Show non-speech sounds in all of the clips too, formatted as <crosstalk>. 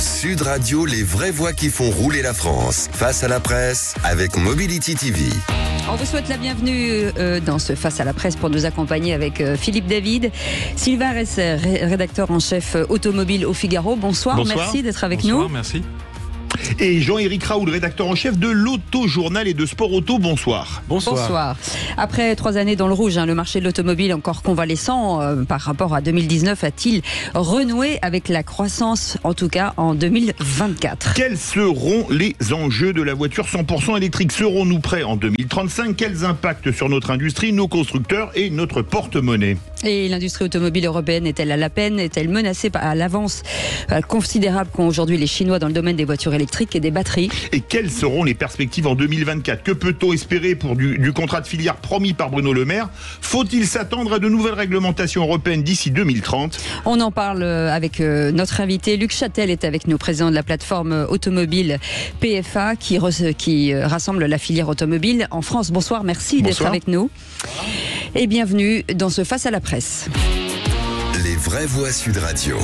Sud Radio, les vraies voix qui font rouler la France. Face à la presse avec Mobility TV. On vous souhaite la bienvenue euh, dans ce Face à la presse pour nous accompagner avec euh, Philippe David, Sylvain Resser, rédacteur en chef euh, automobile au Figaro. Bonsoir, merci d'être avec Bonsoir, nous. Merci et Jean-Éric Raoul, rédacteur en chef de l'Auto-Journal et de Sport Auto. Bonsoir. Bonsoir. Après trois années dans le rouge, hein, le marché de l'automobile encore convalescent euh, par rapport à 2019 a-t-il renoué avec la croissance, en tout cas en 2024 Quels seront les enjeux de la voiture 100% électrique Serons-nous prêts en 2035 Quels impacts sur notre industrie, nos constructeurs et notre porte-monnaie et l'industrie automobile européenne est-elle à la peine Est-elle menacée par l'avance euh, considérable qu'ont aujourd'hui les Chinois dans le domaine des voitures électriques et des batteries. Et quelles seront les perspectives en 2024 Que peut-on espérer pour du, contrat de filière promis par Bruno Le Maire Faut-il s'attendre à de nouvelles réglementations européennes d'ici 2030 On en parle euh, avec euh, notre invité Luc Châtel est avec nous, président de la plateforme euh, automobile PFA qui, qui rassemble la filière automobile en France. Bonsoir, merci d'être avec nous. Et bienvenue dans ce Face à la presse. Les vraies voix Sud Radio.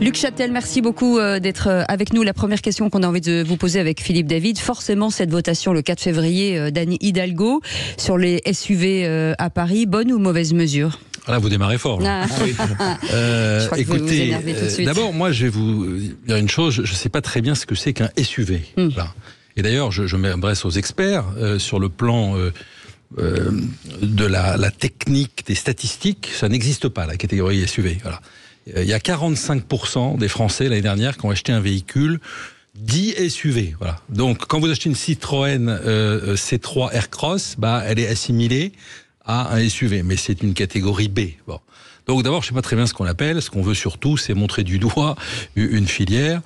Luc Châtel, merci beaucoup euh, d'être euh, avec nous. La première question qu'on a envie de vous poser avec Philippe David, forcément cette votation le 4 février euh, d'Anne Hidalgo sur les SUV à Paris, bonne ou mauvaise mesure ah, Là, vous démarrez fort. écoutez, d'abord, moi, je vais vous dire une chose. Je ne sais pas très bien ce que c'est qu'un SUV. Hmm. Et d'ailleurs, je, m'adresse aux experts sur le plan. de la, la, technique des statistiques, ça n'existe pas la catégorie SUV. Voilà. Euh, il y a 45% des Français l'année dernière qui ont acheté un véhicule dit SUV. Voilà. Donc, quand vous achetez une Citroën euh, euh, C3 Aircross, bah, elle est assimilée à un SUV, mais c'est une catégorie B. Bon. Donc, d'abord, je sais pas très bien ce qu'on appelle. Ce qu'on veut surtout, c'est montrer du doigt une filière.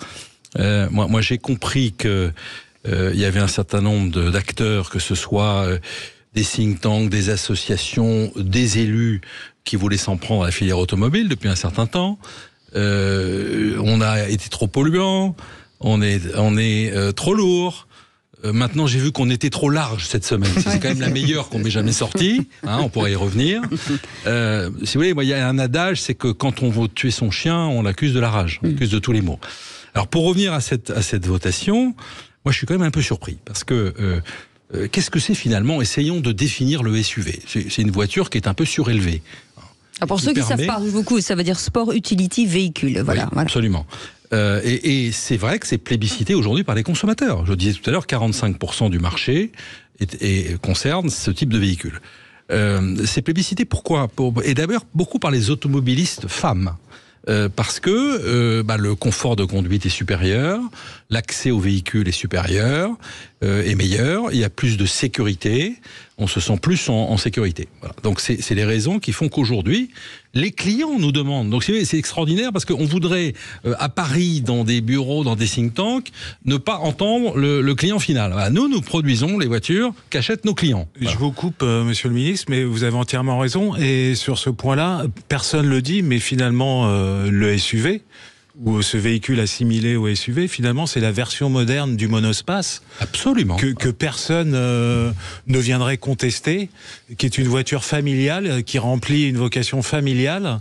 moi, moi j'ai compris que il y avait un certain nombre d'acteurs, que ce soit des think tanks, des associations, des élus qui voulaient s'en prendre à la filière automobile depuis un certain temps. Euh, on a été trop polluant, on est, on est euh, trop lourd. Euh, maintenant, j'ai vu qu'on était trop large cette semaine. C'est quand même la meilleure qu'on m'ait jamais sortie. Hein, on pourrait y revenir. Euh, si vous voulez, il y a un adage, c'est que quand on veut tuer son chien, on l'accuse de la rage, on l'accuse mm. de tous les maux. Alors, pour revenir à cette, à cette votation, moi, je suis quand même un peu surpris parce que euh, euh, qu'est-ce que c'est finalement Essayons de définir le SUV. C'est une voiture qui est un peu surélevée. Ah, pour ceux qui savent pas beaucoup, ça veut dire sport utility véhicule. Voilà, Absolument. Euh, et, c'est vrai que c'est plébiscité aujourd'hui par les consommateurs. Je disais tout à l'heure, 45% du marché concerne ce type de véhicule. Euh, c'est plébiscité pourquoi Et d'abord, beaucoup par les automobilistes femmes. Euh, parce que euh, bah, le confort de conduite est supérieur, l'accès au véhicule est supérieur, euh, est meilleur, il y a plus de sécurité, on se sent plus en, sécurité. Voilà. Donc c'est les raisons qui font qu'aujourd'hui, les clients nous demandent. Donc c'est extraordinaire parce qu'on voudrait euh, à Paris, dans des bureaux, dans des think tanks, ne pas entendre le, client final. nous, nous produisons les voitures qu'achètent nos clients. Je vous coupe, euh, Monsieur le Ministre, mais vous avez entièrement raison. Et sur ce point-là, personne le dit, mais finalement, euh, le SUV, ou ce véhicule assimilé au SUV, finalement, c'est la version moderne du monospace. Absolument. Que, que personne euh, ne viendrait contester, qui est une voiture familiale, euh, qui remplit une vocation familiale.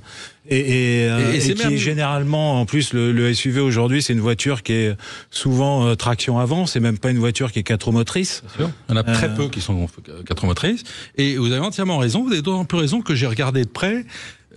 Et, et, euh, qui est généralement, en plus, le, le SUV aujourd'hui, c'est une voiture qui est souvent traction avant, c'est même pas une voiture qui est quatre motrices. Bien sûr. Il y en a très peu qui sont quatre motrices. Et vous avez entièrement raison, vous avez d'autant plus raison que j'ai regardé de près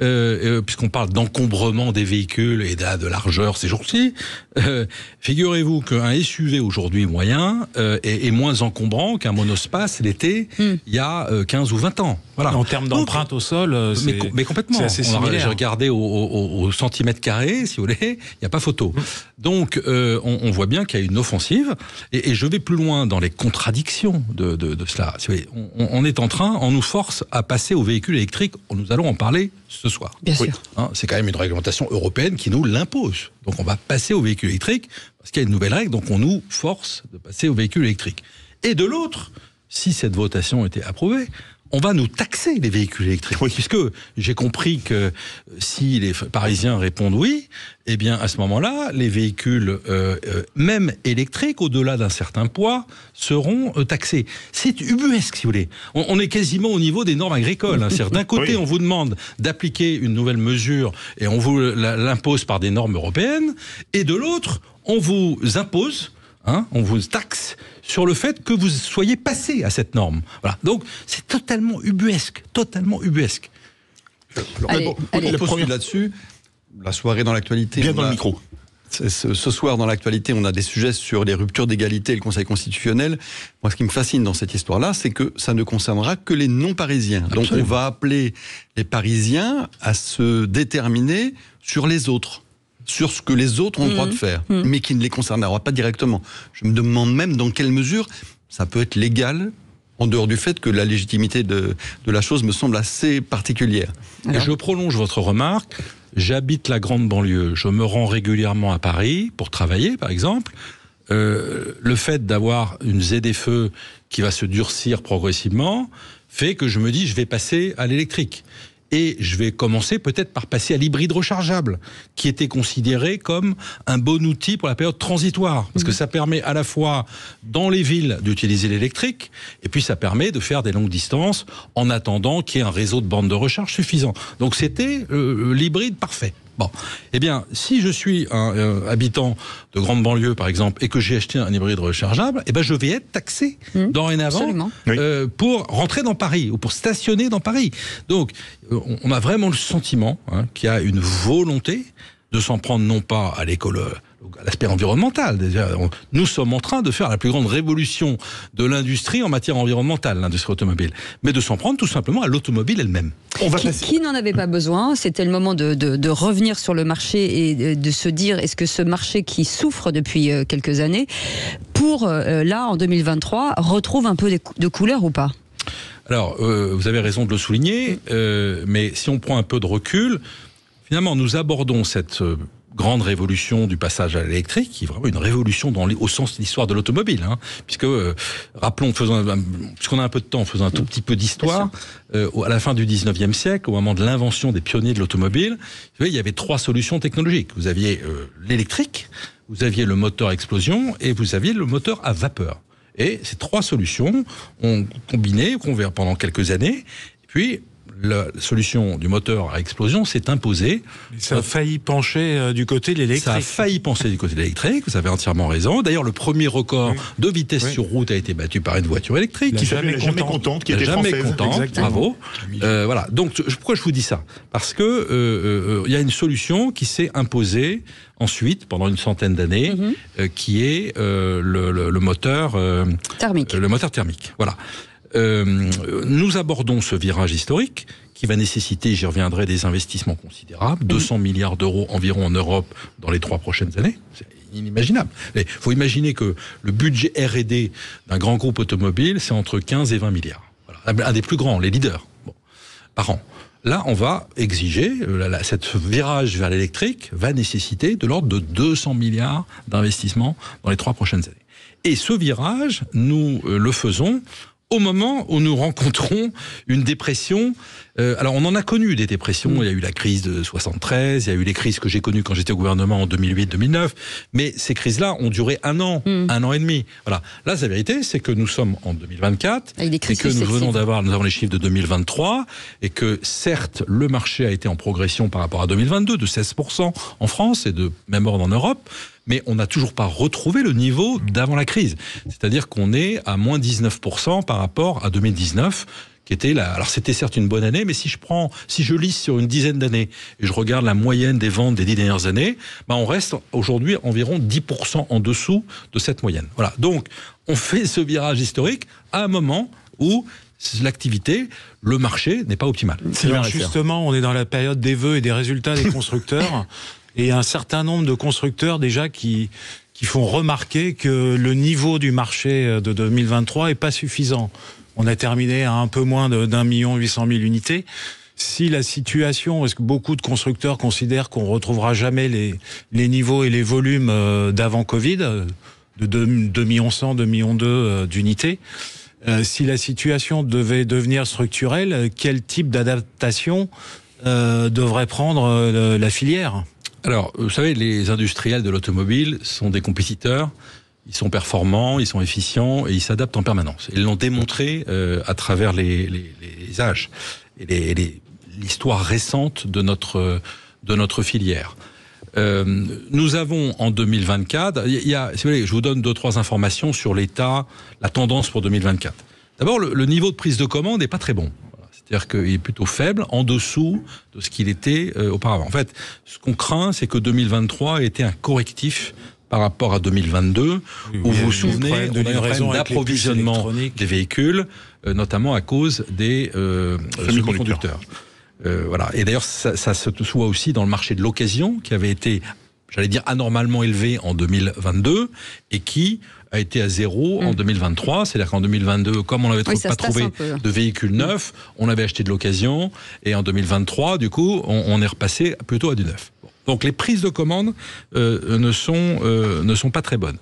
euh, euh, puisqu'on parle d'encombrement des véhicules et de, largeur ces jours-ci, euh, figurez-vous qu'un SUV aujourd'hui moyen euh, est, moins encombrant qu'un monospace l'été hmm. il y a 15 euh, ou 20 ans. Voilà. En termes d'empreinte au sol, euh, mais, complètement. C'est assez J'ai regardé au, centimètre carré, si vous voulez, il n'y a pas photo. Hmm. Donc on, on, voit bien qu'il y a une offensive, et, je vais plus loin dans les contradictions de, cela. on, on est en train, on nous force à passer aux véhicules électriques. Nous allons en parler ce soir. Bien sûr. Hein, c'est quand même une réglementation européenne qui nous l'impose. Donc on va passer au véhicule électrique, parce qu'il y a une nouvelle règle, donc on nous force de passer au véhicule électrique. Et de l'autre, si cette votation était approuvée, on va nous taxer les véhicules électriques. Puisque j'ai compris que si les Parisiens répondent oui, eh bien à ce moment-là, les véhicules, euh, euh, même électriques, au-delà d'un certain poids, seront euh, taxés. C'est ubuesque, si vous voulez. On, est quasiment au niveau des normes agricoles. Hein. C'est-à-dire, d'un côté, on vous demande d'appliquer une nouvelle mesure et on vous l'impose par des normes européennes, et de l'autre, on vous impose, hein, on vous taxe sur le fait que vous soyez passé à cette norme. Voilà. Donc c'est totalement ubuesque, totalement ubuesque. Euh, allez, là-dessus. La soirée dans l'actualité. Bien dans le micro. Ce soir, dans l'actualité, on a des sujets sur les ruptures d'égalité et le Conseil constitutionnel. Moi, ce qui me fascine dans cette histoire-là, c'est que ça ne concernera que les non-parisiens. Donc, on va appeler les Parisiens à se déterminer sur les autres sur ce que les autres ont le droit de mmh. faire, mmh. mais qui ne les concernera pas directement. Je me demande même dans quelle mesure ça peut être légal en dehors du fait que la légitimité de, la chose me semble assez particulière. Et je prolonge votre remarque. J'habite la grande banlieue. Je me rends régulièrement à Paris pour travailler, par exemple. Euh, le fait d'avoir une ZFE qui va se durcir progressivement fait que je me dis je vais passer à l'électrique. Et je vais commencer peut-être par passer à l'hybride rechargeable, qui était considéré comme un bon outil pour la période transitoire, parce que mmh. ça permet à la fois dans les villes d'utiliser l'électrique, et puis ça permet de faire des longues distances en attendant qu'il y ait un réseau de bandes de recharge suffisant. Donc c'était euh, l'hybride parfait. Bon. Eh bien, si je suis un euh, habitant de grande banlieue, par exemple, et que j'ai acheté un hybride rechargeable, eh bien, je vais être taxé mmh. dorénavant euh, pour rentrer dans Paris ou pour stationner dans Paris. Donc, on a vraiment le sentiment hein, qu'il y a une volonté de s'en prendre non pas à l'école euh, l'aspect environnemental. Déjà, nous sommes en train de faire la plus grande révolution de l'industrie en matière environnementale, l'industrie automobile, mais de s'en prendre tout simplement à l'automobile elle-même. qui, n'en avait pas besoin C'était le moment de, revenir sur le marché et de se dire est-ce que ce marché qui souffre depuis euh, quelques années, pour euh, là en 2023, retrouve un peu de couleur ou pas alors, euh, vous avez raison de le souligner, mais si on prend un peu de recul, finalement, nous abordons cette grande révolution du passage à l'électrique, qui est vraiment une révolution dans les, au sens de l'histoire de l'automobile. Hein. puisque, euh, rappelons, puisqu'on a un peu de temps, faisons un tout petit peu d'histoire. Euh, à la fin du 19e siècle, au moment de l'invention des pionniers de l'automobile, il y avait trois solutions technologiques. Vous aviez euh, l'électrique, vous aviez le moteur à explosion et vous aviez le moteur à vapeur. Et ces trois solutions ont combiné, convert pendant quelques années. puis, la solution du moteur à explosion s'est imposée. Ça a failli pencher euh, du côté de l'électrique. Ça a failli pencher du côté de l'électrique, vous avez entièrement raison. D'ailleurs, le premier record de vitesse sur route a été battu par une voiture électrique. qui jamais, jamais contente, qui était jamais française. contente, bravo. Euh, voilà. Donc, pourquoi je vous dis ça Parce que euh, euh, il y a une solution qui s'est imposée ensuite pendant une centaine d'années, mhm. qui est le, moteur thermique. le moteur thermique. Voilà. Euh, nous abordons ce virage historique qui va nécessiter, j'y reviendrai, des investissements considérables, 200 mm-hmm. milliards d'euros environ en Europe dans les trois prochaines années. C'est inimaginable. Il faut imaginer que le budget RD d'un grand groupe automobile, c'est entre 15 et 20 milliards. Un des plus grands, les leaders, par an. Là, on va exiger, euh, cette virage vers l'électrique va nécessiter de l'ordre de 200 milliards d'investissements dans les trois prochaines années. Et ce virage, nous euh, le faisons au moment où nous rencontrons une dépression. Euh, alors, on en a connu des dépressions. Mm. Il y a eu la crise de 73, il y a eu les crises que j'ai connues quand j'étais au gouvernement en 2008-2009. Mais ces crises-là ont duré un an, mm. un an et demi. Voilà. Là, la vérité, c'est que nous sommes en 2024 et que nous venons d'avoir, nous avons les chiffres de 2023 et que certes, le marché a été en progression par rapport à 2022 de 16% en France et de même ordre en Europe mais on n'a toujours pas retrouvé le niveau d'avant la crise. C'est-à-dire qu'on est à moins 19% par rapport à 2019 qui était là. Alors c'était certes une bonne année, mais si je prends, si je lis sur une dizaine d'années et je regarde la moyenne des ventes des dix dernières années, bah on reste aujourd'hui environ 10% en dessous de cette moyenne. Voilà. Donc on fait ce virage historique à un moment où l'activité, le marché n'est pas optimal. C'est justement, on est dans la période des vœux et des résultats des constructeurs. <laughs> et un certain nombre de constructeurs déjà qui, qui font remarquer que le niveau du marché euh, de 2023 est pas suffisant. On a terminé à un peu moins d'un million huit cent mille unités. Si la situation, est-ce que beaucoup de constructeurs considèrent qu'on retrouvera jamais les, les niveaux et les volumes euh, d'avant Covid, euh, de deux millions 100, deux millions deux d'unités, si la situation devait devenir structurelle, quel type d'adaptation devrait prendre la filière alors, vous savez, les industriels de l'automobile sont des compétiteurs. Ils sont performants, ils sont efficients et ils s'adaptent en permanence. Ils l'ont démontré euh, à travers les, les, âges et l'histoire récente de notre, de notre filière. Euh, nous avons en 2024, il y a, je vous donne deux trois informations sur l'état, la tendance pour 2024. D'abord, le, niveau de prise de commande n'est pas très bon. C'est-à-dire qu'il est plutôt faible, en dessous de ce qu'il était euh, auparavant. En fait, ce qu'on craint, c'est que 2023 ait été un correctif par rapport à 2022, où vous vous souvenez, de on d'approvisionnement des véhicules, euh, notamment à cause des euh, semi-conducteurs. Euh, voilà. Et d'ailleurs, ça, ça se voit aussi dans le marché de l'occasion, qui avait été j'allais dire anormalement élevé en 2022 et qui a été à zéro en 2023. Mm. C'est-à-dire qu'en 2022, comme on n'avait pas trouvé de véhicules mm. neufs, on avait acheté de l'occasion. Et en 2023, du coup, on, est repassé plutôt à du neuf. Donc les prises de commandes euh, ne, sont, euh, ne sont pas très bonnes.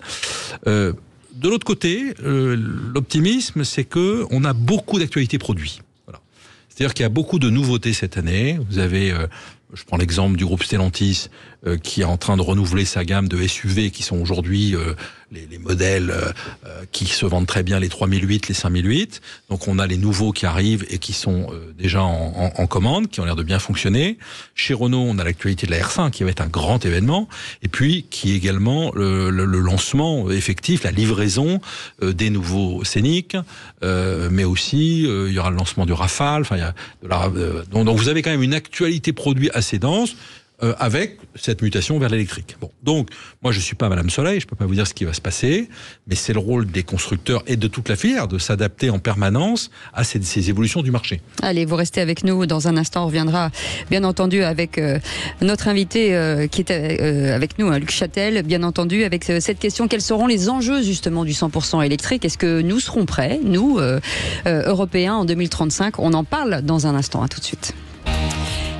Euh, de l'autre côté, l'optimisme, c'est que on a beaucoup d'actualités produits. C'est-à-dire qu'il y a beaucoup de nouveautés cette année. Vous avez je prends l'exemple du groupe Stellantis, euh, qui est en train de renouveler sa gamme de SUV qui sont aujourd'hui euh, les, les, modèles euh, qui se vendent très bien, les 3008, les 5008. Donc on a les nouveaux qui arrivent et qui sont déjà en, en, commande, qui ont l'air de bien fonctionner. Chez Renault, on a l'actualité de la R5 qui va être un grand événement et puis qui est également le, lancement effectif, la livraison des nouveaux Scénic, mais aussi il y aura le lancement du Rafale. Enfin, de la, donc vous avez quand même une actualité produit assez dense euh, avec cette mutation vers l'électrique. Bon, donc moi je suis pas Madame Soleil, je peux pas vous dire ce qui va se passer, mais c'est le rôle des constructeurs et de toute la filière de s'adapter en permanence à ces, évolutions du marché. Allez, vous restez avec nous dans un instant, on reviendra bien entendu avec euh, notre invité euh, qui est avec nous, hein, Luc Châtel, bien entendu avec cette question quels seront les enjeux justement du 100% électrique Est-ce que nous serons prêts, nous Européens en 2035 On en parle dans un instant, à tout de suite.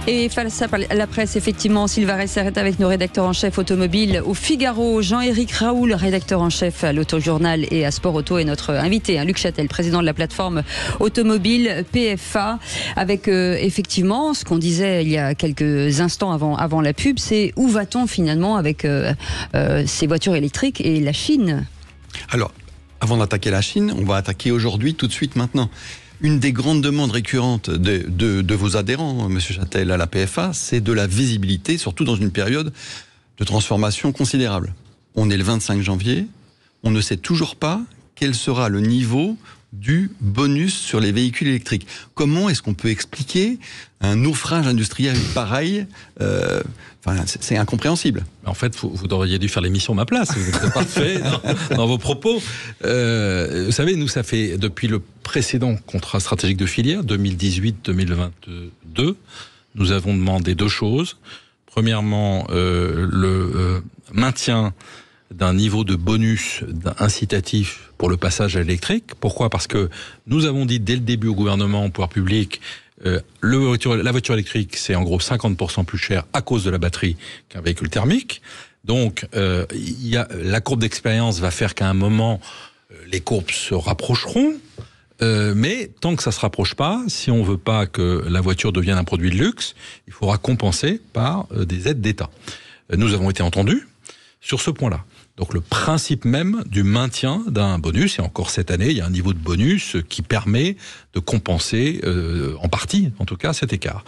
Et face à la presse, effectivement, Sylvain s'arrête avec nos rédacteurs en chef automobile au Figaro, Jean-Éric Raoul, rédacteur en chef à l'Autojournal et à Sport Auto, et notre invité, hein, Luc Châtel, président de la plateforme automobile PFA, avec euh, effectivement ce qu'on disait il y a quelques instants avant, avant la pub, c'est où va-t-on finalement avec euh, euh, ces voitures électriques et la Chine Alors, avant d'attaquer la Chine, on va attaquer aujourd'hui, tout de suite maintenant. Une des grandes demandes récurrentes de, vos adhérents, hein, Monsieur Châtel, à la PFA, c'est de la visibilité, surtout dans une période de transformation considérable. On est le 25 janvier, on ne sait toujours pas quel sera le niveau du bonus sur les véhicules électriques. Comment est-ce qu'on peut expliquer un naufrage industriel pareil euh, C'est incompréhensible. En fait, vous, auriez dû faire l'émission à Ma Place. Vous êtes parfait dans, dans, vos propos. Euh, vous savez, nous, ça fait depuis le précédent contrat stratégique de filière 2018-2022, nous avons demandé deux choses. Premièrement, euh, le euh, maintien d'un niveau de bonus incitatif pour le passage à l'électrique. Pourquoi Parce que nous avons dit dès le début au gouvernement, au pouvoir public, euh, le la voiture électrique, c'est en gros 50% plus cher à cause de la batterie qu'un véhicule thermique. Donc, y la courbe d'expérience va faire qu'à un moment, les courbes se rapprocheront. Euh, mais tant que ça ne se rapproche pas, si on ne veut pas que la voiture devienne un produit de luxe, il faudra compenser par euh, des aides d'État. Euh, nous avons été entendus sur ce point-là. Donc le principe même du maintien d'un bonus, et encore cette année, il y a un niveau de bonus qui permet de compenser, en partie en tout cas, cet écart.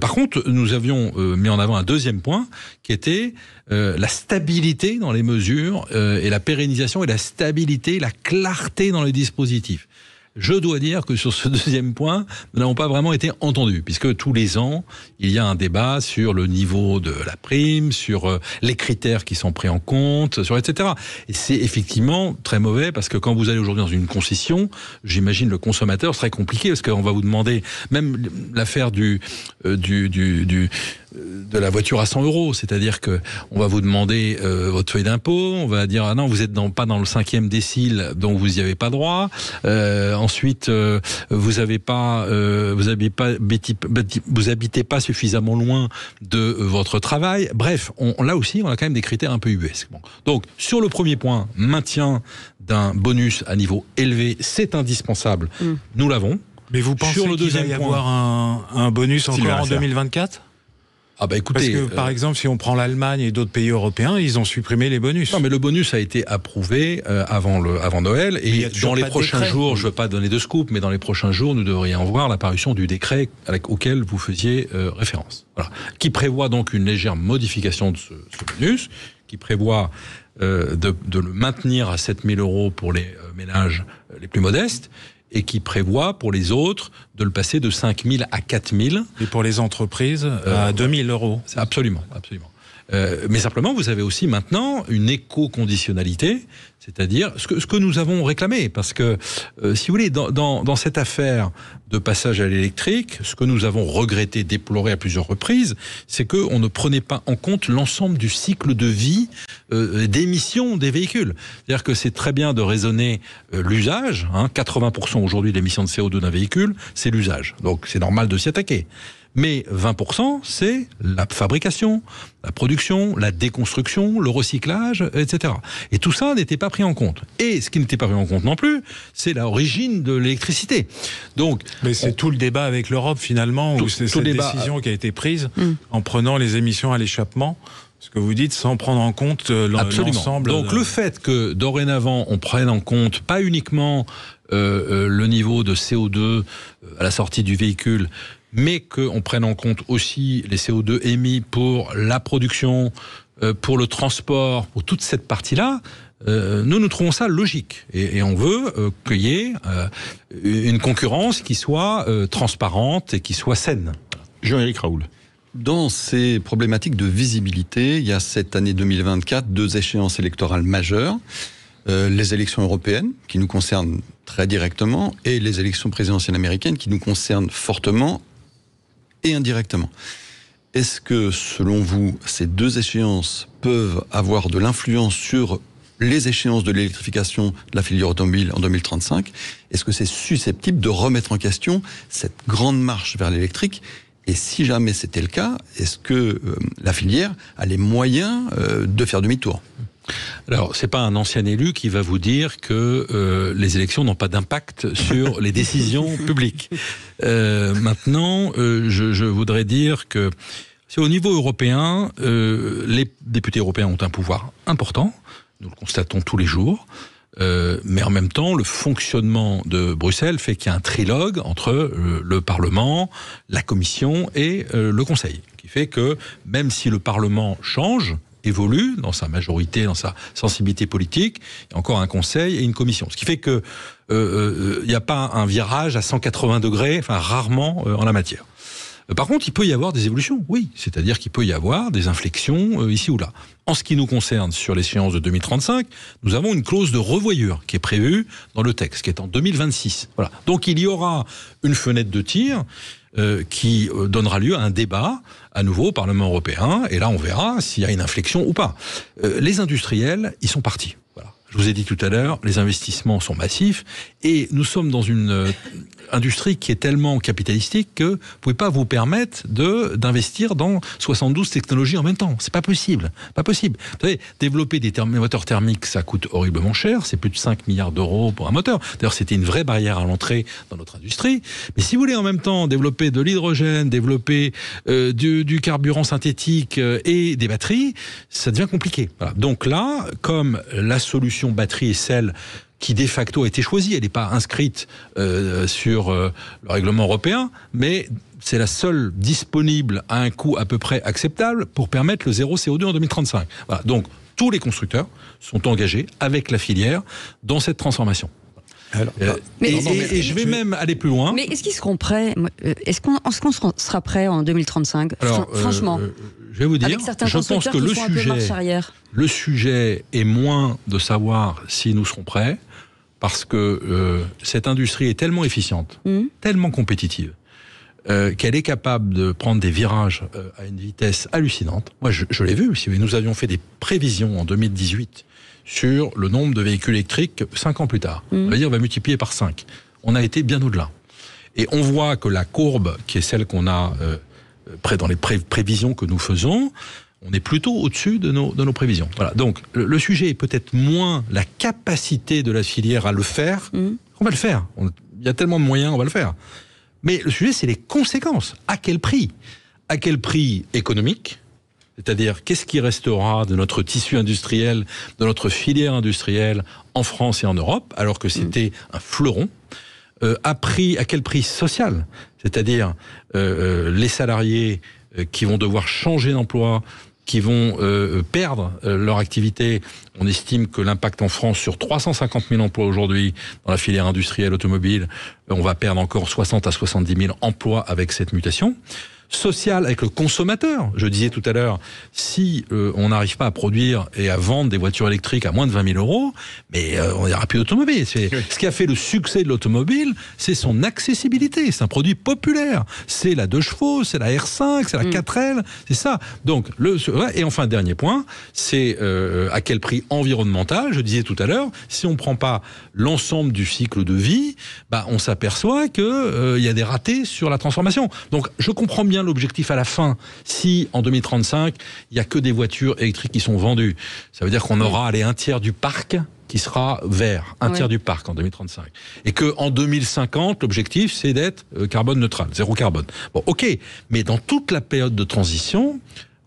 par contre, nous avions mis en avant un deuxième point qui était la stabilité dans les mesures et la pérennisation et la stabilité, la clarté dans les dispositifs. Je dois dire que sur ce <laughs> deuxième point, nous n'avons pas vraiment été entendus, puisque tous les ans, il y a un débat sur le niveau de la prime, sur euh, les critères qui sont pris en compte, sur etc. Et c'est effectivement très mauvais, parce que quand vous allez aujourd'hui dans une concession, j'imagine le consommateur, serait compliqué, parce qu'on va vous demander, même l'affaire euh, du, du, du, du de la voiture à 100 euros. C'est-à-dire que on va vous demander euh, votre feuille d'impôt, on va dire ah non vous êtes pas dans le cinquième décile donc vous n'y avez pas droit. Euh, ensuite euh, vous avez pas vous habitez pas vous habitez pas suffisamment loin de votre travail. Bref, là aussi on a quand même des critères un peu US. Donc sur le premier point, maintien d'un bonus à niveau élevé, c'est indispensable. Mm. Nous l'avons. Mais vous pensez qu'il va y avoir un, un bonus encore en 2024 ah bah écoutez, Parce que, euh, par exemple, si on prend l'Allemagne et d'autres pays européens, ils ont supprimé les bonus. Non, mais le bonus a été approuvé euh, avant, le, avant Noël. Et dans les prochains jours, je ne veux pas donner de scoop, mais dans les prochains jours, nous devrions voir l'apparition du décret avec, auquel vous faisiez euh, référence. Qui prévoit donc une légère modification de ce, bonus, qui prévoit de, le maintenir à 7000 euros pour les ménages les plus modestes et qui prévoit pour les autres de le passer de 5 000 à 4 000. Et pour les entreprises, euh, euh, à 2 000 euros. Absolument, absolument. Euh, mais simplement, vous avez aussi maintenant une éco-conditionnalité, c'est-à-dire ce que, ce que nous avons réclamé. Parce que, euh, si vous voulez, dans, cette affaire de passage à l'électrique, ce que nous avons regretté, déploré à plusieurs reprises, c'est qu'on ne prenait pas en compte l'ensemble du cycle de vie euh, d'émissions des véhicules. C'est-à-dire que c'est très bien de raisonner euh, l'usage. Hein, 80% aujourd'hui l'émission de CO2 d'un véhicule, c'est l'usage. Donc c'est normal de s'y attaquer. Mais 20%, c'est la fabrication, la production, la déconstruction, le recyclage, etc. Et tout ça n'était pas pris en compte. Et ce qui n'était pas pris en compte non plus, c'est l'origine de l'électricité. Donc, mais c'est tout le débat avec l'Europe finalement, tout, c'est cette décision euh, qui a été prise mm. en prenant les émissions à l'échappement ce que vous dites sans prendre en compte euh, l'ensemble. Donc le fait que dorénavant on prenne en compte pas uniquement euh, le niveau de CO2 à la sortie du véhicule, mais qu'on prenne en compte aussi les CO2 émis pour la production, euh, pour le transport, pour toute cette partie-là, euh, nous, nous trouvons ça logique. Et, on veut euh, qu'il y ait une concurrence qui soit transparente et qui soit saine. Jean-Éric Raoul. Dans ces problématiques de visibilité, il y a cette année 2024 deux échéances électorales majeures. les élections européennes, qui nous concernent très directement, et les élections présidentielles américaines, qui nous concernent fortement et indirectement. Est-ce que, selon vous, ces deux échéances peuvent avoir de l'influence sur les échéances de l'électrification de la filière automobile en 2035 Est-ce que c'est susceptible de remettre en question cette grande marche vers l'électrique et si jamais c'était le cas, est-ce que euh, la filière a les moyens euh, de faire demi-tour alors, c'est pas un ancien élu qui va vous dire que euh, les élections n'ont pas d'impact sur <laughs> les décisions publiques. Euh, maintenant, euh, je, voudrais dire que au niveau européen, les députés européens ont un pouvoir important, nous le constatons tous les jours. mais en même temps, le fonctionnement de Bruxelles fait qu'il y a un trilogue entre le Parlement, la Commission et le Conseil, qui fait que même si le Parlement change, évolue dans sa majorité, dans sa sensibilité politique. Il y a encore un conseil et une commission. Ce qui fait que euh, euh, euh, il n'y a pas un virage à 180 degrés, enfin rarement en la matière. Euh, par contre, il peut y avoir des évolutions, oui, c'est-à-dire qu'il peut y avoir des inflexions euh, ici ou là. En ce qui nous concerne, sur l'échéance de 2035, nous avons une clause de revoyure qui est prévue dans le texte, qui est en 2026. Voilà. Donc il y aura une fenêtre de tir euh, qui donnera lieu à un débat à nouveau au Parlement européen, et là on verra s'il y a une inflexion ou pas. les industriels, ils sont partis. Voilà. Je vous ai dit tout à l'heure, les investissements sont massifs et nous sommes dans une euh, industrie qui est tellement capitalistique que vous pouvez pas vous permettre de d'investir dans 72 technologies en même temps. C'est pas possible, pas possible. Vous savez, développer des moteurs thermiques, ça coûte horriblement cher. C'est plus de 5 milliards d'euros pour un moteur. D'ailleurs, c'était une vraie barrière à l'entrée dans notre industrie. Mais si vous voulez en même temps développer de l'hydrogène, développer euh, du, carburant synthétique euh, et des batteries, ça devient compliqué. Voilà. Donc là, comme la solution batterie est celle qui de facto a été choisie. Elle n'est pas inscrite euh, sur euh, le règlement européen, mais c'est la seule disponible à un coût à peu près acceptable pour permettre le zéro CO2 en 2035. Donc tous les constructeurs sont engagés avec la filière dans cette transformation. Euh, et, je vais même aller plus loin. Mais est-ce qu'ils seront prêts Est-ce qu'on sera prêt en 2035 Franchement, je vais vous dire. Avec certains je pense que le sujet, le sujet est moins de savoir si nous serons prêts, parce que euh, cette industrie est tellement efficiente, mmh. tellement compétitive, euh, qu'elle est capable de prendre des virages euh, à une vitesse hallucinante. Moi, je, l'ai vu, oui nous avions fait des prévisions en 2018 sur le nombre de véhicules électriques cinq ans plus tard. On mmh. va dire, on va multiplier par 5. On a été bien au-delà. Et on voit que la courbe, qui est celle qu'on a près dans les prévisions que nous faisons, on est plutôt au-dessus de nos, de nos prévisions. Voilà. Donc, le, sujet est peut-être moins la capacité de la filière à le faire. Mmh. On va le faire. Il y a tellement de moyens, on va le faire. Mais le sujet, c'est les conséquences. À quel prix À quel prix économique c'est-à-dire, qu'est-ce qui restera de notre tissu industriel, de notre filière industrielle en France et en Europe, alors que mmh. c'était un fleuron euh, à, prix, à quel prix social C'est-à-dire, euh, euh, les salariés euh, qui vont devoir changer d'emploi, qui vont euh, perdre euh, leur activité. On estime que l'impact en France sur 350 000 emplois aujourd'hui dans la filière industrielle automobile, euh, on va perdre encore 60 à 70 000 emplois avec cette mutation sociale avec le consommateur. Je disais tout à l'heure, si euh, on n'arrive pas à produire et à vendre des voitures électriques à moins de 20 000 euros, mais euh, on n'ira plus d'automobile. Ce qui a fait le succès de l'automobile, c'est son accessibilité. C'est un produit populaire. C'est la 2 chevaux, c'est la R5, c'est la 4L, mm. c'est ça. Donc, le, et enfin, dernier point, c'est euh, à quel prix environnemental. Je disais tout à l'heure, si on ne prend pas l'ensemble du cycle de vie, bah, on s'aperçoit qu'il il y a des ratés sur la transformation. Donc, je comprends bien l'objectif à la fin. Si en 2035, il n'y a que des voitures électriques qui sont vendues, ça veut dire qu'on aura les un tiers du parc qui sera vert, un tiers du parc en 2035. Et que en 2050, l'objectif, c'est d'être euh, carbone neutral, zéro carbone. Bon, ok, mais dans toute la période de transition,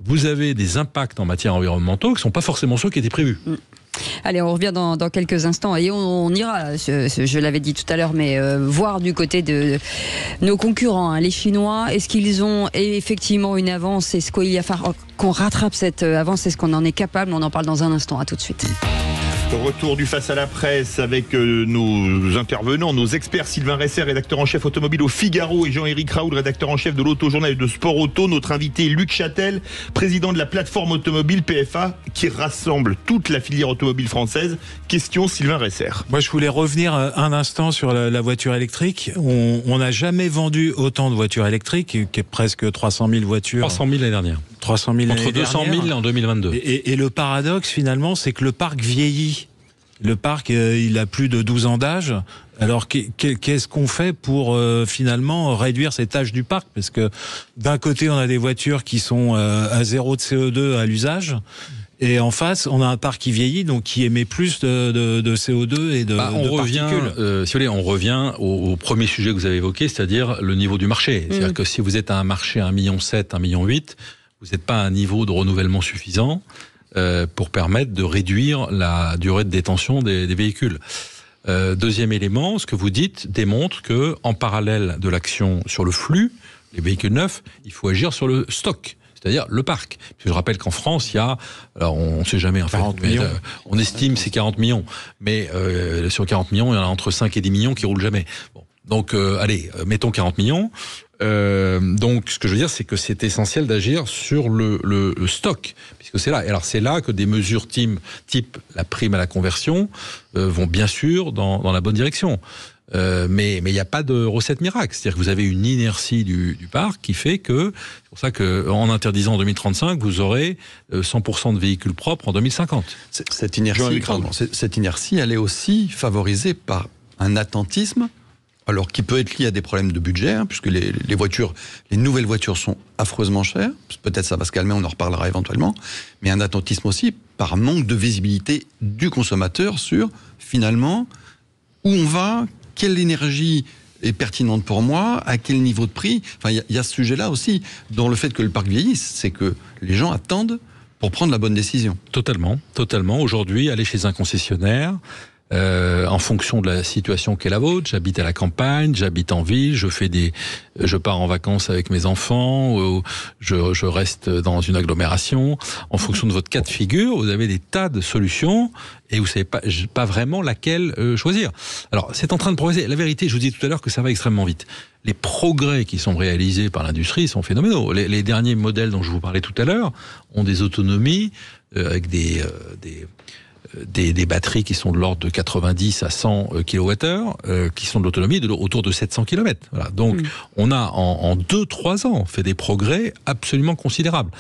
vous avez des impacts en matière environnementaux qui ne sont pas forcément ceux qui étaient prévus. Mm. Allez, on revient dans, quelques instants et on, ira, je, l'avais dit tout à l'heure, mais euh, voir du côté de nos concurrents, hein, les Chinois, est-ce qu'ils ont effectivement une avance Est-ce qu'il y a qu'on rattrape cette euh, avance Est-ce qu'on en est capable On en parle dans un instant. À tout de suite. Retour du Face à la Presse avec euh, nos intervenants, nos experts Sylvain Resser, rédacteur en chef automobile au Figaro et Jean-Éric Raoul, rédacteur en chef de lauto et de Sport Auto. Notre invité Luc Châtel, président de la plateforme automobile PFA qui rassemble toute la filière automobile française. Question Sylvain Resser. Moi je voulais revenir euh, un instant sur la voiture électrique. On n'a jamais vendu autant de voitures électriques, qui est presque 300 000 voitures. 300 000 l'année dernière. 300 000 Entre 200 000 en 2022. Et, le paradoxe, finalement, c'est que le parc vieillit. Le parc, euh, il a plus de 12 ans d'âge. Alors qu'est-ce qu'on fait pour euh, finalement réduire cet âge du parc Parce que d'un côté, on a des voitures qui sont euh, à zéro de CO2 à l'usage. Et en face, on a un parc qui vieillit, donc qui émet plus de, CO2 et bah, de, on revient, particules. on revient au, premier sujet que vous avez évoqué, c'est-à-dire le niveau du marché. C'est-à-dire mm. que si vous êtes à un marché à 1,7 million, 1,8 million, vous n'êtes pas à un niveau de renouvellement suffisant euh, pour permettre de réduire la durée de détention des, véhicules. Euh, deuxième élément, ce que vous dites démontre que, en parallèle de l'action sur le flux, les véhicules neufs, il faut agir sur le stock. C'est-à-dire le parc. je rappelle qu'en France, il y a, on ne sait jamais en fait, mais, euh, on estime c'est 40 millions, mais euh, sur 40 millions, il y en a entre 5 et 10 millions qui roulent jamais. Donc, allez, mettons 40 millions. Euh, donc, ce que je veux dire, c'est que c'est essentiel d'agir sur le, stock, puisque c'est là. Et alors, c'est là que des mesures type la prime à la conversion euh, vont bien sûr dans, la bonne direction. Euh, mais il n'y a pas de recette miracle. C'est-à-dire que vous avez une inertie du, parc qui fait que, c'est pour ça qu'en interdisant en 2035, vous aurez 100% de véhicules propres en 2050. Cette inertie, cette inertie, elle est aussi favorisée par un attentisme alors qui peut être lié à des problèmes de budget, hein, puisque les, voitures, les nouvelles voitures sont affreusement chères. Peut-être ça va se calmer, on en reparlera éventuellement. Mais un attentisme aussi par manque de visibilité du consommateur sur finalement où on va, quelle énergie est pertinente pour moi, à quel niveau de prix. Enfin, il y, a ce sujet-là aussi dans le fait que le parc vieillisse, c'est que les gens attendent pour prendre la bonne décision. Totalement, totalement. Aujourd'hui, aller chez un concessionnaire, euh, en fonction de la situation qu'est la vôtre. J'habite à la campagne, j'habite en ville, je fais des, je pars en vacances avec mes enfants, je, je reste dans une agglomération. En fonction de votre cas de figure, vous avez des tas de solutions et vous savez pas, pas vraiment laquelle euh, choisir. Alors c'est en train de progresser. La vérité, je vous dis tout à l'heure que ça va extrêmement vite. Les progrès qui sont réalisés par l'industrie sont phénoménaux. Les, les, derniers modèles dont je vous parlais tout à l'heure ont des autonomies euh, avec des, des des, batteries qui sont de l'ordre de 90 à 100 euh, kWh, euh, qui sont de l'autonomie de, autour de 700 km. Donc mm. on a en 2-3 ans fait des progrès absolument considérables.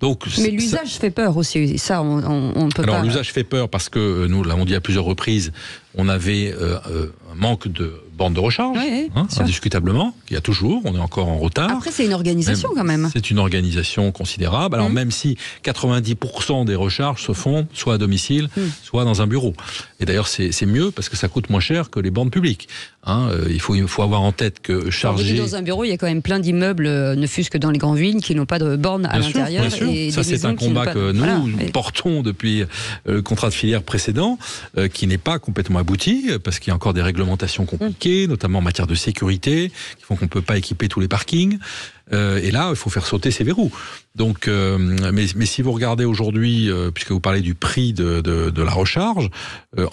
Donc, Mais l'usage fait peur aussi, ça on, on, peut pas. Alors, l'usage fait peur parce que euh, nous l'avons dit à plusieurs reprises, on avait un manque de bande de recharge, hein, indiscutablement. Il y a toujours, on est encore en retard. Après, c'est une organisation quand même. C'est une organisation considérable. Alors, mm. même si 90% des recharges se font soit à domicile, mm. soit dans un bureau. Et d'ailleurs, c'est mieux parce que ça coûte moins cher que les bornes publiques. Hein. Euh, il, faut, avoir en tête que charger. Dans un bureau, il y a quand même plein d'immeubles, euh, ne fût-ce que dans les grandes villes, qui n'ont pas de bornes à l'intérieur. Ça, c'est un combat que nous, portons depuis euh, le contrat de filière précédent, qui n'est pas complètement abouti parce qu'il y a encore des réglementations compliquées. Mm notamment en matière de sécurité, qui font qu'on ne peut pas équiper tous les parkings. Euh, et là, il faut faire sauter ces verrous. Donc, euh, mais, si vous regardez aujourd'hui, euh, puisque vous parlez du prix de, la recharge,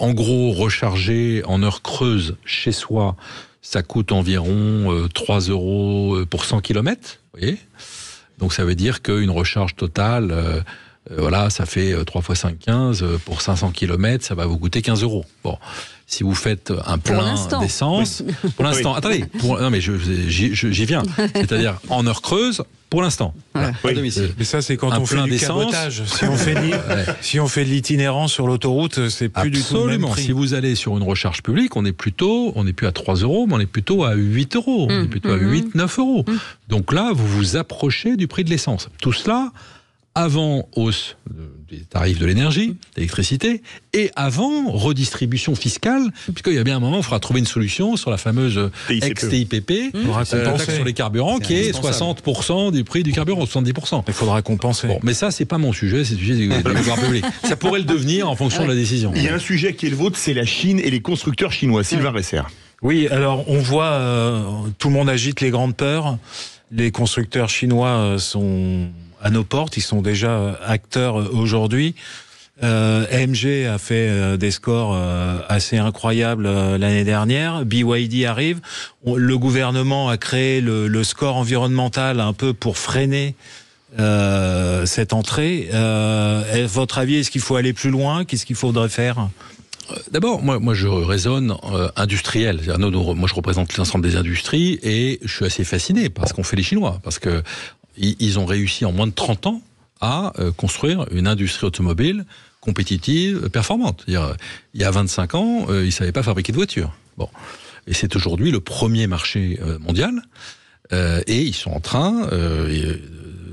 en gros, recharger en heure creuse chez soi, ça coûte environ 3 euros pour 100 km. Donc, ça veut dire qu'une recharge totale voilà, ça fait 3 fois 5, 15. Pour 500 km, ça va vous coûter 15 euros. Bon si vous faites un plein d'essence. <laughs> Pour l'instant, attendez, non mais j'y viens. <laughs> C'est-à-dire en heure creuse, pour l'instant. Mais ça, c'est quand on fait du cabotage. Si on fait, <laughs> si on fait de l'itinérant sur l'autoroute, c'est plus du tout Si vous allez sur une recharge publique, on est plutôt, on n'est plus à 3 euros, mais on est plutôt à 8 euros. On est mm. plutôt à 8, mm. 9 euros. Mm. Donc là, vous vous approchez du prix de l'essence. Tout cela avant hausse des tarifs de l'énergie, d'électricité, et avant redistribution fiscale, puisqu'il y a bien un moment, il faudra trouver une solution sur la fameuse ex-TIPP, euh, sur les carburants, qui est 60% du prix du carburant, 70%. Il faudra compenser. mais ça, c'est pas mon sujet, c'est le sujet du, <laughs> pouvoir public. Ça pourrait le devenir en fonction de la décision. Il y a un sujet qui est le vôtre, c'est la Chine et les constructeurs chinois. Sylvain Resser. Oui, alors on voit, euh, tout le monde agite les grandes peurs. Les constructeurs chinois euh, sont à nos portes. Ils sont déjà euh, acteurs euh, aujourd'hui. Euh, MG a fait des scores assez incroyables l'année dernière. BYD arrive. le gouvernement a créé le, score environnemental un peu pour freiner cette entrée. votre avis, est-ce qu'il faut aller plus loin Qu'est-ce qu'il faudrait faire D'abord, moi, moi, je raisonne industriel. moi, je représente l'ensemble des industries et je suis assez fasciné par ce qu'ont fait les Chinois. Parce que ils ont réussi en moins de 30 ans à euh, construire une industrie automobile compétitive, euh, performante. Euh, il y a 25 ans, ils ne savaient pas fabriquer de voitures. Bon. Et c'est aujourd'hui le premier marché mondial. et ils sont en train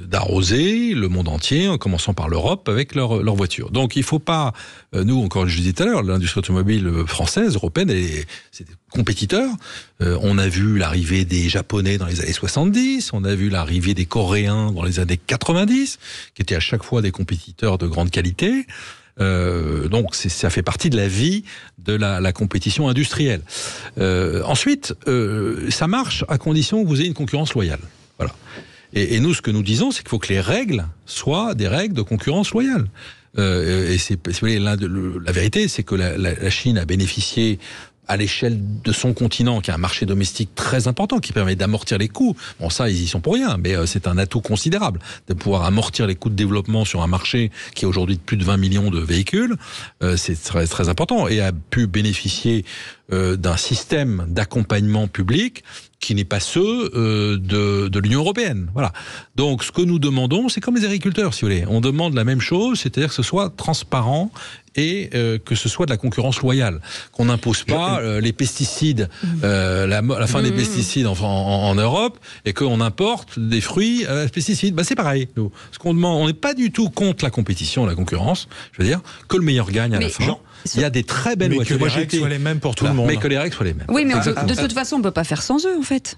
d'arroser le monde entier, en commençant par l'Europe, avec leurs leur voitures. Donc il ne faut pas, euh, nous, encore je disais tout à l'heure, l'industrie automobile française, européenne, c'est des compétiteurs. Euh, on a vu l'arrivée des Japonais dans les années 70, on a vu l'arrivée des Coréens dans les années 90, qui étaient à chaque fois des compétiteurs de grande qualité. Euh, donc ça fait partie de la vie de la, la compétition industrielle. Euh, ensuite, euh, ça marche à condition que vous ayez une concurrence loyale. Voilà. Et, nous, ce que nous disons, c'est qu'il faut que les règles soient des règles de concurrence loyale. Euh, et c'est, la vérité, c'est que la, la, Chine a bénéficié à l'échelle de son continent, qui a un marché domestique très important, qui permet d'amortir les coûts. Bon, ça, ils y sont pour rien, mais euh, c'est un atout considérable de pouvoir amortir les coûts de développement sur un marché qui est aujourd'hui de plus de 20 millions de véhicules. Euh, c'est très, important et a pu bénéficier d'un système d'accompagnement public qui n'est pas ceux euh, de, de l'Union européenne. Voilà. Donc, ce que nous demandons, c'est comme les agriculteurs, si vous voulez. On demande la même chose, c'est-à-dire que ce soit transparent et euh, que ce soit de la concurrence loyale, qu'on n'impose pas euh, les pesticides, mmh. euh, la, la, fin des mmh. pesticides en, en, en Europe, et qu'on importe des fruits à euh, pesticides. Bah, c'est pareil. Nous. Ce qu'on demande, on n'est pas du tout contre la compétition, la concurrence. Je veux dire que le meilleur gagne à la fin il y a des très belles mais Que les règles soient les mêmes pour tout le bah, monde. Mais que les règles soient les mêmes. Oui, mais de toute façon, on ne peut pas faire sans eux, en fait.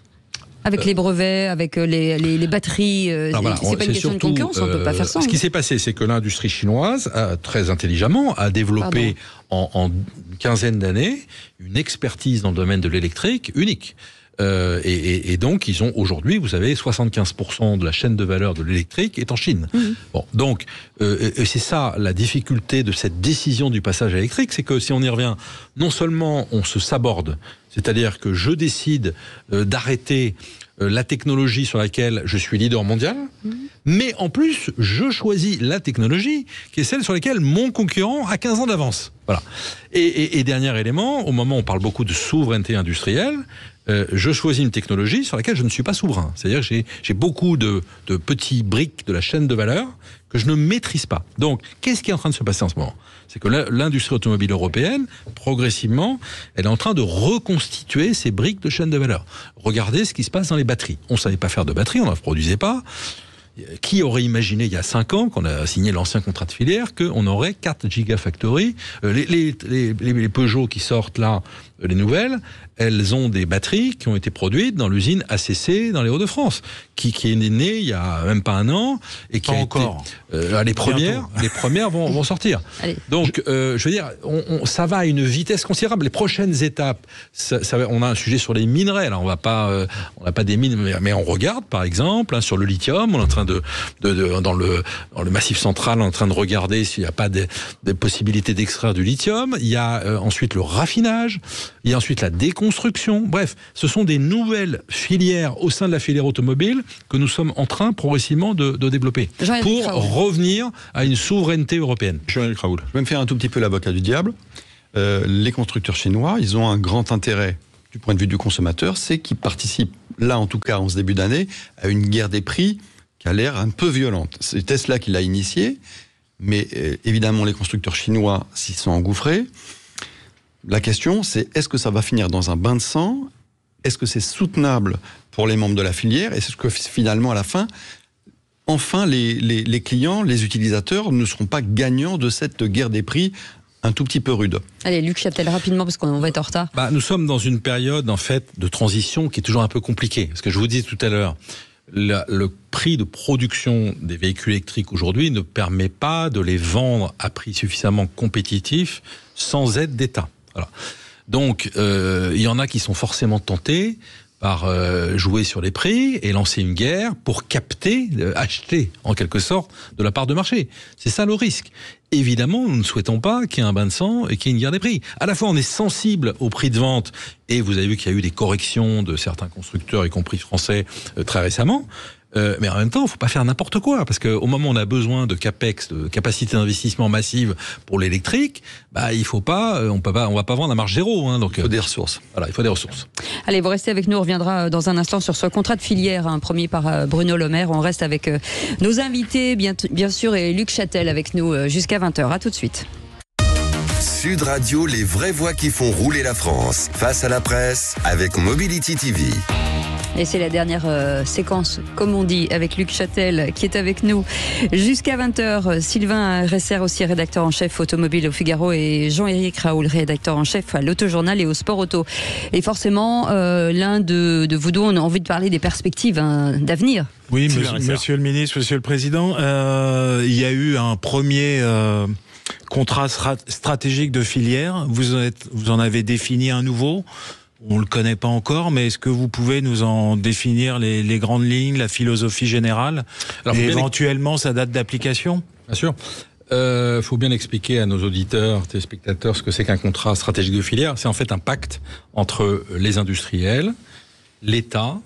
Avec euh. les brevets, avec euh, les, batteries, euh, ah, pas une question de Ce qui s'est passé, c'est que l'industrie chinoise, très intelligemment, a développé en, en une quinzaine d'années une expertise dans le domaine de l'électrique unique. Euh, et, donc, ils ont aujourd'hui, vous savez, 75% de la chaîne de valeur de l'électrique est en Chine. Mhm. Bon, donc, euh, c'est ça la difficulté de cette décision du passage électrique, c'est que si on y revient, non seulement on se saborde, c'est-à-dire que je décide euh, d'arrêter la technologie sur laquelle je suis leader mondial, mhm. mais en plus, je choisis la technologie qui est celle sur laquelle mon concurrent a 15 ans d'avance. Voilà. et, dernier élément, au moment où on parle beaucoup de souveraineté industrielle, euh, je choisis une technologie sur laquelle je ne suis pas souverain. C'est-à-dire que j'ai beaucoup de, petits briques de la chaîne de valeur que je ne maîtrise pas. Donc, qu'est-ce qui est en train de se passer en ce moment C'est que l'industrie automobile européenne, progressivement, elle est en train de reconstituer ces briques de chaîne de valeur. Regardez ce qui se passe dans les batteries. On ne savait pas faire de batteries, on ne produisait pas. Qui aurait imaginé il y a 5 ans, qu'on a signé l'ancien contrat de filière, qu'on aurait 4 gigafactories euh, les, les, les, les, Peugeot qui sortent là, les nouvelles, elles ont des batteries qui ont été produites dans l'usine ACC dans les Hauts-de-France, qui, qui, est née il y a même pas un an et qui pas encore. Euh, ah, les premières, les premières vont, vont sortir. <laughs> Donc, euh, je veux dire, on, ça va à une vitesse considérable. Les prochaines étapes, ça, on a un sujet sur les minerais. Là, on va pas, euh, on n'a pas des mines, mais, on regarde, par exemple, hein, sur le lithium, on est en train de, de, dans, le, dans le massif central, on est en train de regarder s'il n'y a pas des, des possibilités d'extraire du lithium. Il y a ensuite le raffinage. Il y a ensuite la déconstruction. Bref, ce sont des nouvelles filières au sein de la filière automobile que nous sommes en train progressivement de, développer pour revenir à une souveraineté européenne. je vais me faire un tout petit peu l'avocat du diable. Euh, les constructeurs chinois, ils ont un grand intérêt du point de vue du consommateur, c'est qu'ils participent, là en tout cas en ce début d'année, à une guerre des prix qui a l'air un peu violente. C'est Tesla qui l'a initiée, mais euh, évidemment les constructeurs chinois s'y sont engouffrés. La question, c'est est-ce que ça va finir dans un bain de sang Est-ce que c'est soutenable pour les membres de la filière Et est ce que finalement, à la fin, enfin, les, clients, les utilisateurs ne seront pas gagnants de cette guerre des prix un tout petit peu rude. Allez, Luc chapelle rapidement, parce qu'on va être en retard. Bah, nous sommes dans une période, en fait, de transition qui est toujours un peu compliquée. Ce que je vous disais tout à l'heure, le, le, prix de production des véhicules électriques aujourd'hui ne permet pas de les vendre à prix suffisamment compétitif sans aide d'État. Donc, euh, il y en a qui sont forcément tentés par euh, jouer sur les prix et lancer une guerre pour capter, euh, acheter en quelque sorte de la part de marché. C'est ça le risque. Évidemment, nous ne souhaitons pas qu'il y ait un bain de sang et qu'il y ait une guerre des prix. À la fois, on est sensible au prix de vente et vous avez vu qu'il y a eu des corrections de certains constructeurs, y compris français, très récemment. Euh, mais en même temps, il ne faut pas faire n'importe quoi, parce qu'au moment où on a besoin de capex, de capacité d'investissement massive pour l'électrique, bah il faut pas, euh, on ne on va pas vendre à marge zéro. Hein, donc il faut euh, des ressources. Voilà, il faut des ressources. Allez, vous restez avec nous. On reviendra dans un instant sur ce contrat de filière hein, promis par Bruno Le On reste avec nos invités, bien, bien sûr, et Luc Châtel avec nous jusqu'à 20h. À tout de suite. Sud Radio, les vraies voix qui font rouler la France. Face à la presse avec Mobility TV. Et c'est la dernière euh, séquence, comme on dit, avec Luc Châtel qui est avec nous jusqu'à 20h. Sylvain Resser, aussi rédacteur en chef automobile au Figaro, et Jean-Éric Raoul, rédacteur en chef à l'Autojournal et au Sport Auto. Et forcément, euh, l'un de, vous deux, on a envie de parler des perspectives hein, d'avenir. Oui, monsieur, le ministre, monsieur le président, euh, il y a eu un premier contrat stratégique de filière. vous en avez défini un nouveau on ne le connaît pas encore, mais est-ce que vous pouvez nous en définir les, grandes lignes, la philosophie générale et éventuellement sa date d'application Bien sûr. Il euh, faut bien expliquer à nos auditeurs, spectateurs, ce que c'est qu'un contrat stratégique de filière. C'est en fait un pacte entre les industriels, l'État,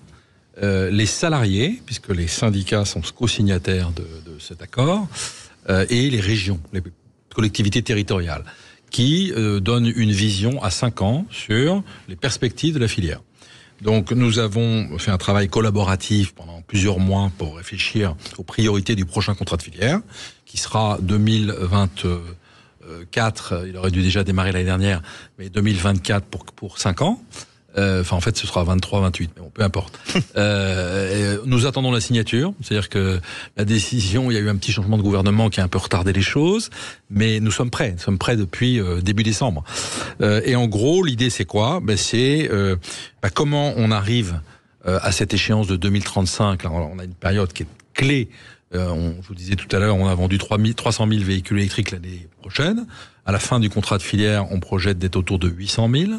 euh, les salariés, puisque les syndicats sont co-signataires de, cet accord, euh, et les régions, les collectivités territoriales qui euh, donne une vision à 5 ans sur les perspectives de la filière. Donc nous avons fait un travail collaboratif pendant plusieurs mois pour réfléchir aux priorités du prochain contrat de filière, qui sera 2024, il aurait dû déjà démarrer l'année dernière, mais 2024 pour, pour 5 ans. Euh, enfin, en fait, ce sera 23-28, mais peu importe. <laughs> Euh, euh, nous attendons la signature, c'est-à-dire que la décision, il y a eu un petit changement de gouvernement qui a un peu retardé les choses, mais nous sommes prêts, nous sommes prêts depuis début décembre. et en gros, l'idée, c'est quoi ben, C'est ben, comment on arrive à cette échéance de 2035. Alors, on a une période qui est clé. Euh, on, je vous disais tout à l'heure, on a vendu 300 000 véhicules électriques l'année prochaine. À la fin du contrat de filière, on projette d'être autour de 800 000.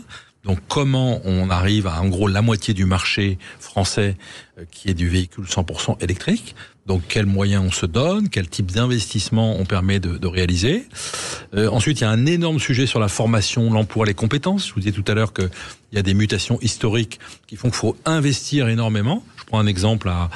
Donc comment on arrive à en gros la moitié du marché français euh, qui est du véhicule 100% électrique donc quels moyens on se donne, quel type d'investissement on permet de, réaliser. Euh, ensuite, il y a un énorme sujet sur la formation, l'emploi, les compétences. Je vous disais tout à l'heure qu'il y a des mutations historiques qui font qu'il faut investir énormément. Je prends un exemple à,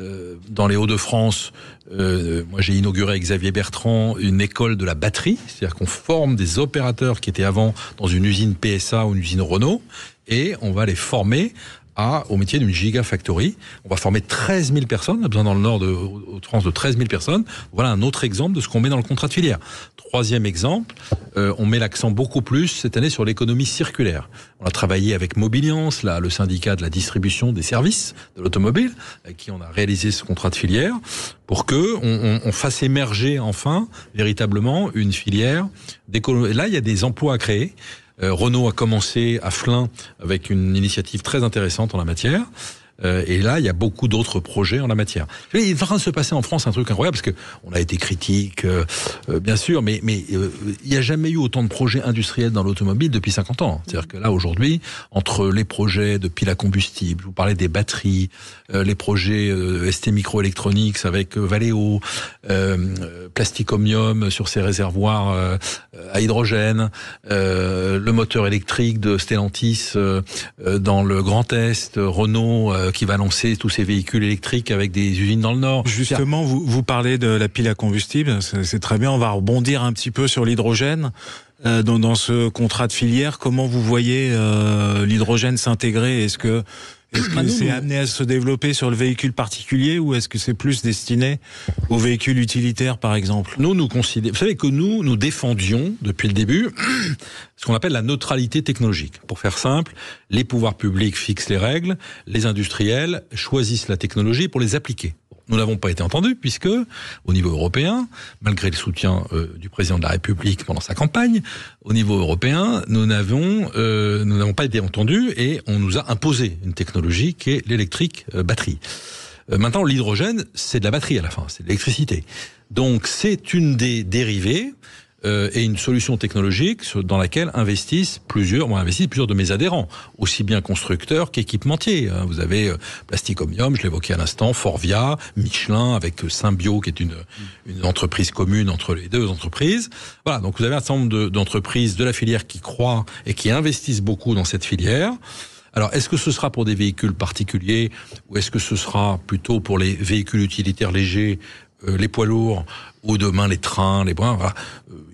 euh, dans les Hauts-de-France, euh, moi j'ai inauguré avec Xavier Bertrand une école de la batterie, c'est-à-dire qu'on forme des opérateurs qui étaient avant dans une usine PSA ou une usine Renault, et on va les former à, au métier d'une gigafactory. On va former 13 000 personnes, on a besoin dans le nord de France de 13 000 personnes. Voilà un autre exemple de ce qu'on met dans le contrat de filière. Troisième exemple, euh, on met l'accent beaucoup plus cette année sur l'économie circulaire. On a travaillé avec Mobiliance, là, le syndicat de la distribution des services de l'automobile, euh, qui on a réalisé ce contrat de filière, pour que on, fasse émerger enfin véritablement une filière. Là, il y a des emplois à créer. Euh, Renault a commencé à Flins avec une initiative très intéressante en la matière. Euh, et là, il y a beaucoup d'autres projets en la matière. Il est en train de se passer en France un truc incroyable parce que on a été critique, euh, euh, bien sûr, mais mais il n'y a jamais eu autant de projets industriels dans l'automobile depuis 50 ans. C'est-à-dire que là, aujourd'hui, entre les projets de piles à combustible, vous parlez des batteries, les projets ST Microelectronics avec Valeo, Plasticomium sur ses réservoirs à hydrogène, le moteur électrique de Stellantis dans le Grand Est, Renault euh, qui va lancer tous ces véhicules électriques avec des usines dans le Nord. Justement, vous, vous parlez de la pile à combustible, c'est très bien, on va rebondir un petit peu sur l'hydrogène. Euh, dans, dans, ce contrat de filière, comment vous voyez euh, l'hydrogène s'intégrer Est-ce que est-ce que bah, c'est amené à se développer sur le véhicule particulier ou est-ce que c'est plus destiné aux véhicules utilitaires, par exemple Nous, nous considérons. Vous savez que nous, nous défendions depuis le début <clears throat> ce qu'on appelle la neutralité technologique. Pour faire simple, les pouvoirs publics fixent les règles, les industriels choisissent la technologie pour les appliquer nous n'avons pas été entendus puisque, au niveau européen, malgré le soutien euh, du président de la République pendant sa campagne, au niveau européen, nous n'avons euh, nous n'avons pas été entendus et on nous a imposé une technologie qui est l'électrique euh, batterie. maintenant, l'hydrogène, c'est de la batterie à la fin, c'est de l'électricité. Donc, c'est une des dérivées euh, et une solution technologique dans laquelle investissent plusieurs, moi bon, investissent plusieurs de mes adhérents, aussi bien constructeurs qu'équipementiers. Hein. Vous avez euh, Plasticomium, je l'évoquais à l'instant, Forvia, Michelin avec euh, Symbio qui est une, une entreprise commune entre les deux entreprises. Voilà, donc vous avez un certain nombre d'entreprises de la filière qui croient et qui investissent beaucoup dans cette filière. Alors, est-ce que ce sera pour des véhicules particuliers ou est-ce que ce sera plutôt pour les véhicules utilitaires légers, les poids lourds ou demain les trains, les bras voilà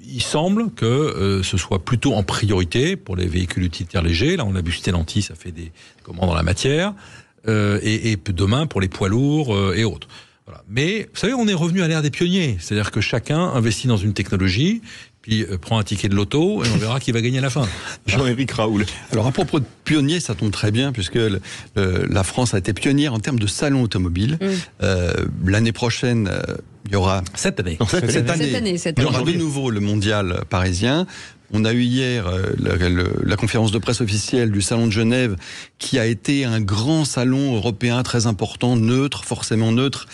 il semble que euh, ce soit plutôt en priorité pour les véhicules utilitaires légers. Là, on a vu Stellantis, ça fait des commandes en la matière. Euh, et, demain pour les poids lourds euh, et autres. Mais vous savez, on est revenu à l'ère des pionniers, c'est-à-dire que chacun investit dans une technologie euh, prend un ticket de l'auto, et on verra qui va gagner à la fin. <laughs> Jean-Éric Raoul. Alors à propos de pionnier, ça tombe très bien puisque la France a été pionnière en termes de salon automobile. Mm. Euh, l'année prochaine, euh, il y aura... Cette année. cette, année, il y aura de nouveau le mondial parisien. On a eu hier la, conférence de presse officielle du Salon de Genève, qui a été un grand salon européen très important, neutre, forcément neutre,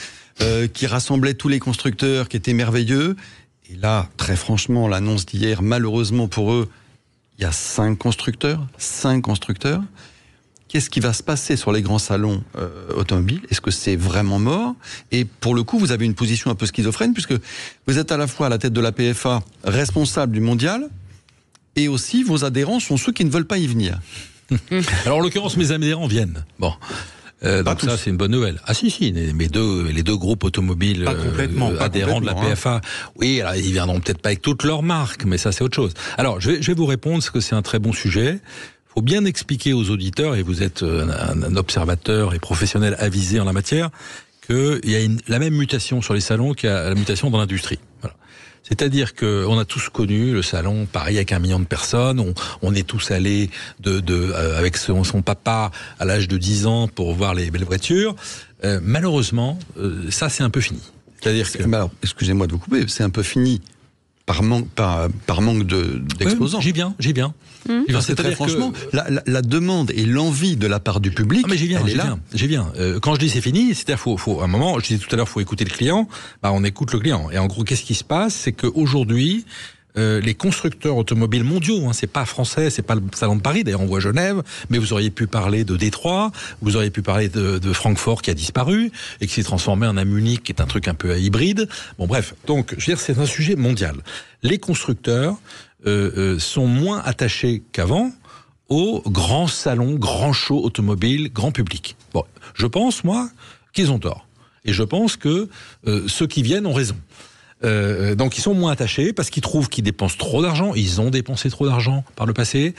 qui rassemblait tous les constructeurs, qui était merveilleux. Et là, très franchement, l'annonce d'hier, malheureusement pour eux, il y a cinq constructeurs, cinq constructeurs. Qu'est-ce qui va se passer sur les grands salons euh, automobiles Est-ce que c'est vraiment mort Et pour le coup, vous avez une position un peu schizophrène puisque vous êtes à la fois à la tête de la PFA, responsable du mondial, et aussi vos adhérents sont ceux qui ne veulent pas y venir. <laughs> Alors en l'occurrence, mes adhérents viennent. Bon, euh, donc ça, c'est une bonne nouvelle. Ah si, si, mais deux, les deux groupes automobiles pas euh, complètement, pas adhérents de la PFA, hein. oui, alors, ils viendront peut-être pas avec toutes leurs marques, mais ça, c'est autre chose. Alors, je vais, je vous répondre, parce que c'est un très bon sujet faut bien expliquer aux auditeurs, et vous êtes euh, un, observateur et professionnel avisé en la matière, qu'il y a une, la même mutation sur les salons qu'il y a la mutation dans l'industrie. Voilà. C'est-à-dire que on a tous connu le salon Paris avec un million de personnes. On, est tous allés de, euh, avec son, papa à l'âge de 10 ans pour voir les belles voitures. Euh, malheureusement, euh, ça c'est un peu fini. C'est-à-dire que. excusez-moi de vous couper, c'est un peu fini par manque, par, par manque d'exposants. De, j'ai bien, j'ai bien. c'est très franchement, la, demande et l'envie de la part du public, ah, mais j'ai bien, j'ai bien, quand je dis c'est fini, c'est-à-dire faut, un moment, je disais tout à l'heure, faut écouter le client. Bah, on écoute le client. Et en gros, qu'est-ce qui se passe, c'est qu'aujourd'hui, euh, les constructeurs automobiles mondiaux. Hein, c'est pas français, c'est pas le salon de Paris. D'ailleurs, on voit Genève, mais vous auriez pu parler de Détroit, vous auriez pu parler de, Francfort qui a disparu et qui s'est transformé en un Munich qui est un truc un peu à hybride. Bon, bref. Donc, je veux dire, c'est un sujet mondial. Les constructeurs euh, euh, sont moins attachés qu'avant aux grands salons, grands shows automobiles, grand public. Bon, je pense, moi, qu'ils ont tort. Et je pense que ceux qui viennent ont raison. Euh, euh, donc ils sont moins attachés parce qu'ils trouvent qu'ils dépensent trop d'argent. Ils ont dépensé trop d'argent par le passé.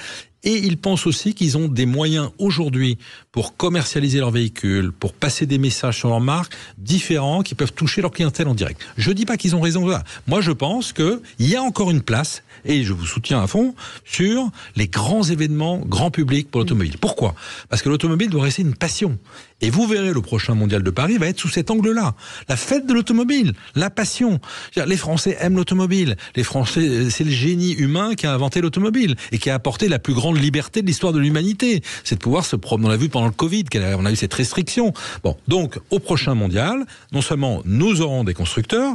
Et ils pensent aussi qu'ils ont des moyens aujourd'hui pour commercialiser leurs véhicules, pour passer des messages sur leur marque différents qui peuvent toucher leur clientèle en direct. Je ne dis pas qu'ils ont raison. Moi, je pense qu'il y a encore une place, et je vous soutiens à fond, sur les grands événements grand public pour l'automobile. Pourquoi Parce que l'automobile doit rester une passion. Et vous verrez, le prochain Mondial de Paris va être sous cet angle-là. La fête de l'automobile, la passion. Les Français aiment l'automobile. Les Français, euh, c'est le génie humain qui a inventé l'automobile et qui a apporté la plus grande liberté de l'histoire de l'humanité. C'est de pouvoir se promener. On l'a vu pendant le Covid, on a eu cette restriction. Bon, donc, au prochain mondial, non seulement nous aurons des constructeurs,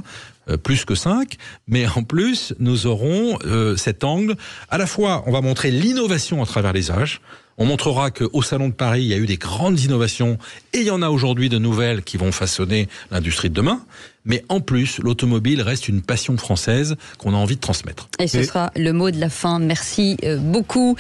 euh, plus que 5, mais en plus, nous aurons euh, cet angle. À la fois, on va montrer l'innovation à travers les âges. On montrera qu'au Salon de Paris, il y a eu des grandes innovations et il y en a aujourd'hui de nouvelles qui vont façonner l'industrie de demain mais en plus, l'automobile reste une passion française qu'on a envie de transmettre. Et ce sera le mot de la fin. Merci euh, beaucoup.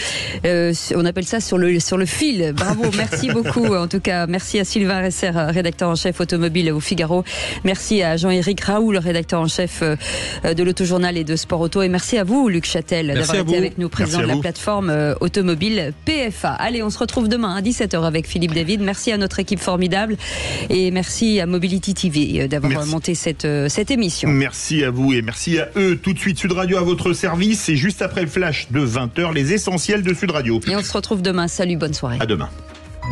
Euh, on appelle ça sur le, sur le fil. Bravo, <laughs> merci beaucoup. En tout cas, merci à Sylvain Resser, rédacteur en chef automobile au Figaro. Merci à Jean-Éric Raoul, rédacteur en chef euh, de l'Autojournal et de Sport Auto. Et merci à vous, Luc Châtel, d'avoir été avec nous, président de la plateforme automobile PFA. Allez, on se retrouve demain à 17h avec Philippe David. Merci à notre équipe formidable et merci à Mobility TV d'avoir monté euh, cette, émission. Merci à vous et merci à eux. Tout de suite, Sud Radio à votre service. Et juste après le flash de 20h, les essentiels de Sud Radio. Et on se retrouve demain. Salut, bonne soirée. À demain.